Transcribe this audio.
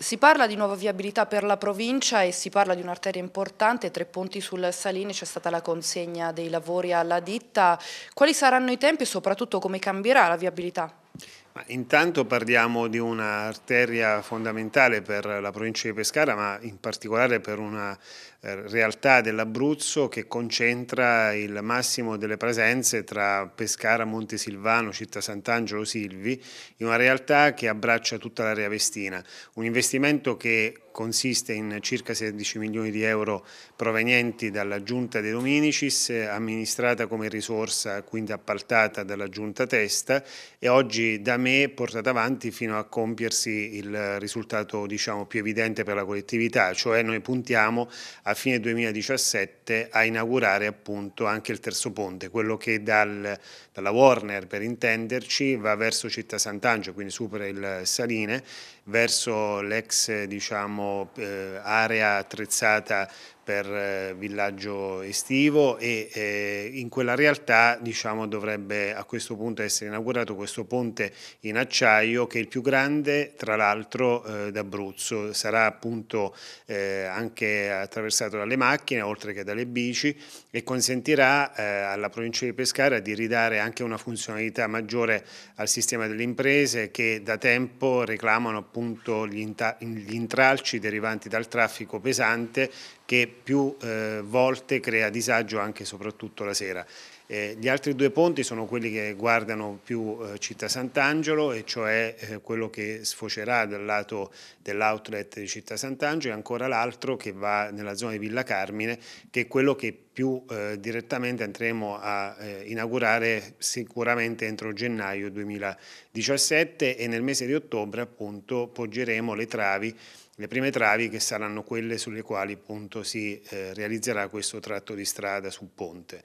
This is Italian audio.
Si parla di nuova viabilità per la provincia e si parla di un'arteria importante, tre ponti sul Saline, c'è stata la consegna dei lavori alla ditta. Quali saranno i tempi e soprattutto come cambierà la viabilità? intanto parliamo di un'arteria fondamentale per la provincia di Pescara, ma in particolare per una eh, realtà dell'Abruzzo che concentra il massimo delle presenze tra Pescara, Montesilvano, Città Sant'Angelo, Silvi, in una realtà che abbraccia tutta l'area vestina. Un investimento che consiste in circa 16 milioni di euro provenienti dalla Giunta De Dominicis, amministrata come risorsa, quindi appaltata dalla Giunta Testa e oggi da me portata avanti fino a compiersi il risultato diciamo, più evidente per la collettività, cioè noi puntiamo a fine 2017 a inaugurare appunto anche il terzo ponte, quello che dal, dalla Warner per intenderci va verso Città Sant'Angelo, quindi supera il Saline, verso l'ex diciamo, Diciamo, eh, area attrezzata per eh, villaggio estivo e eh, in quella realtà diciamo, dovrebbe a questo punto essere inaugurato questo ponte in acciaio che è il più grande tra l'altro eh, d'Abruzzo, sarà appunto eh, anche attraversato dalle macchine oltre che dalle bici e consentirà eh, alla provincia di Pescara di ridare anche una funzionalità maggiore al sistema delle imprese che da tempo reclamano appunto gli, gli intralci derivanti dal traffico pesante che più eh, volte crea disagio anche e soprattutto la sera. Eh, gli altri due ponti sono quelli che guardano più eh, Città Sant'Angelo e cioè eh, quello che sfocerà dal lato dell'outlet di Città Sant'Angelo e ancora l'altro che va nella zona di Villa Carmine che è quello che più eh, direttamente andremo a eh, inaugurare sicuramente entro gennaio 2017 e nel mese di ottobre appunto poggeremo le travi le prime travi che saranno quelle sulle quali appunto, si eh, realizzerà questo tratto di strada sul ponte.